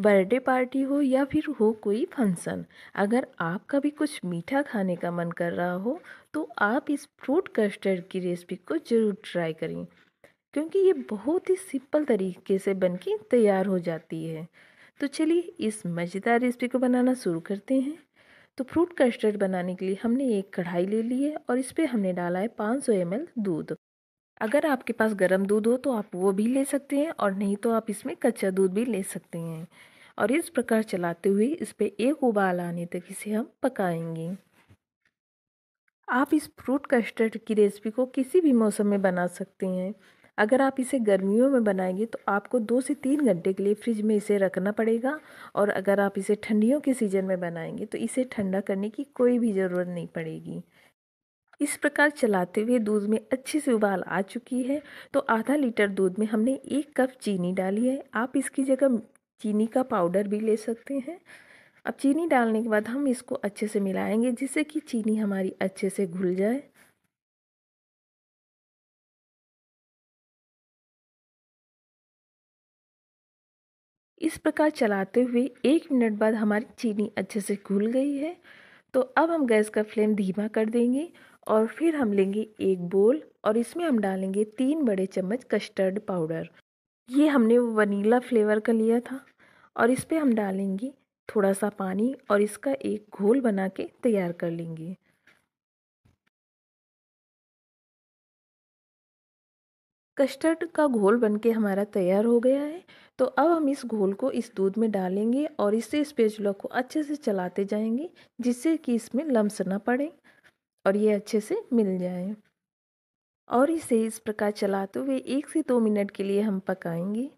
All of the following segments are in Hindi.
बर्थडे पार्टी हो या फिर हो कोई फंक्शन अगर आपका भी कुछ मीठा खाने का मन कर रहा हो तो आप इस फ्रूट कस्टर्ड की रेसिपी को ज़रूर ट्राई करें क्योंकि ये बहुत ही सिंपल तरीके से बनके तैयार हो जाती है तो चलिए इस मज़ेदार रेसिपी को बनाना शुरू करते हैं तो फ्रूट कस्टर्ड बनाने के लिए हमने एक कढ़ाई ले ली है और इस पर हमने डाला है 500 ml दूध अगर आपके पास गर्म दूध हो तो आप वो भी ले सकते हैं और नहीं तो आप इसमें कच्चा दूध भी ले सकते हैं और इस प्रकार चलाते हुए इस पर एक उबाल आने तक इसे हम पकाएंगे आप इस फ्रूट कस्टर्ड की रेसिपी को किसी भी मौसम में बना सकते हैं अगर आप इसे गर्मियों में बनाएंगे तो आपको दो से तीन घंटे के लिए फ्रिज में इसे रखना पड़ेगा और अगर आप इसे ठंडियों के सीज़न में बनाएंगे तो इसे ठंडा करने की कोई भी ज़रूरत नहीं पड़ेगी इस प्रकार चलाते हुए दूध में अच्छे से उबाल आ चुकी है तो आधा लीटर दूध में हमने एक कप चीनी डाली है आप इसकी जगह चीनी का पाउडर भी ले सकते हैं अब चीनी डालने के बाद हम इसको अच्छे से मिलाएंगे जिससे कि चीनी हमारी अच्छे से घुल जाए इस प्रकार चलाते हुए एक मिनट बाद हमारी चीनी अच्छे से घुल गई है तो अब हम गैस का फ्लेम धीमा कर देंगे और फिर हम लेंगे एक बोल और इसमें हम डालेंगे तीन बड़े चम्मच कस्टर्ड पाउडर ये हमने वनीला फ्लेवर का लिया था और इस पर हम डालेंगे थोड़ा सा पानी और इसका एक घोल बना के तैयार कर लेंगे कस्टर्ड का घोल बन के हमारा तैयार हो गया है तो अब हम इस घोल को इस दूध में डालेंगे और इससे स्पेचुला को अच्छे से चलाते जाएंगे जिससे कि इसमें लम्स ना पड़े और ये अच्छे से मिल जाए और इसे इस प्रकार चलाते हुए एक से दो मिनट के लिए हम पकाएंगे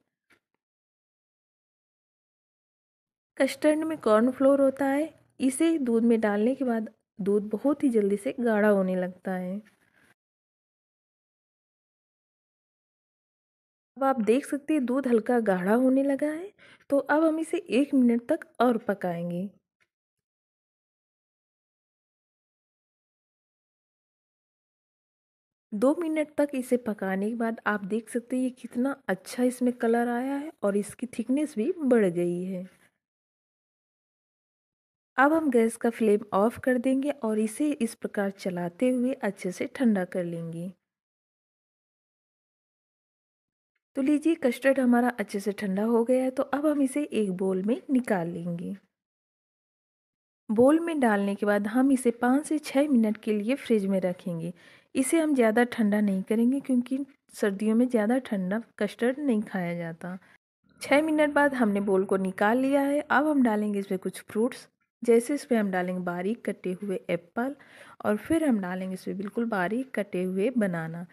कस्टर्ड में कॉर्नफ्लोर होता है इसे दूध में डालने के बाद दूध बहुत ही जल्दी से गाढ़ा होने लगता है आप देख सकते हैं दूध हल्का गाढ़ा होने लगा है तो अब हम इसे एक मिनट तक और पकाएंगे दो मिनट तक इसे पकाने के बाद आप देख सकते हैं ये कितना अच्छा इसमें कलर आया है और इसकी थिकनेस भी बढ़ गई है अब हम गैस का फ्लेम ऑफ कर देंगे और इसे इस प्रकार चलाते हुए अच्छे से ठंडा कर लेंगे तो लीजिए कस्टर्ड हमारा अच्छे से ठंडा हो गया है तो अब हम इसे एक बोल में निकाल लेंगे बोल में डालने के बाद हम इसे पाँच से छः मिनट के लिए फ्रिज में रखेंगे इसे हम ज़्यादा ठंडा नहीं करेंगे क्योंकि सर्दियों में ज़्यादा ठंडा कस्टर्ड नहीं खाया जाता छः मिनट बाद हमने बोल को निकाल लिया है अब हम डालेंगे इसमें कुछ फ्रूट्स जैसे इसमें हम डालेंगे बारीक कटे हुए एप्पल और फिर हम डालेंगे इसमें बिल्कुल बारीक कटे हुए बनाना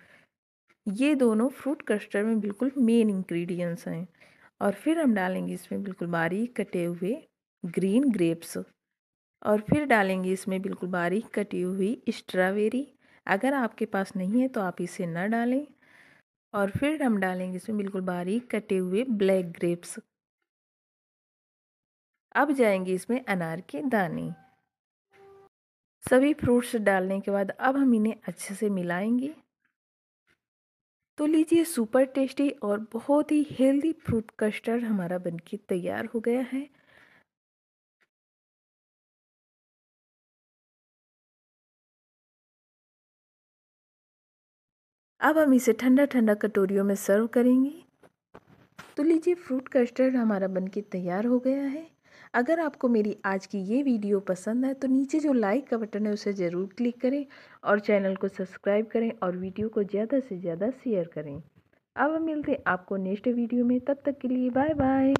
ये दोनों फ्रूट कस्टर्ड में बिल्कुल मेन इंग्रेडिएंट्स हैं और फिर हम डालेंगे इसमें बिल्कुल बारीक कटे हुए ग्रीन ग्रेप्स और फिर डालेंगे इसमें बिल्कुल बारीक कटी हुई स्ट्रॉबेरी अगर आपके पास नहीं है तो आप इसे ना डालें और फिर हम डालेंगे इसमें बिल्कुल बारीक कटे हुए ब्लैक ग्रेप्स अब जाएंगे इसमें अनार के दाने सभी फ्रूट्स डालने के बाद अब हम इन्हें अच्छे से मिलाएंगे तो लीजिए सुपर टेस्टी और बहुत ही हेल्दी फ्रूट कस्टर्ड हमारा बनके तैयार हो गया है अब हम इसे ठंडा ठंडा कटोरियों में सर्व करेंगे तो लीजिए फ्रूट कस्टर्ड हमारा बनके तैयार हो गया है अगर आपको मेरी आज की ये वीडियो पसंद है तो नीचे जो लाइक का बटन है उसे ज़रूर क्लिक करें और चैनल को सब्सक्राइब करें और वीडियो को ज़्यादा से ज़्यादा शेयर करें अब मिलते हैं आपको नेक्स्ट वीडियो में तब तक के लिए बाय बाय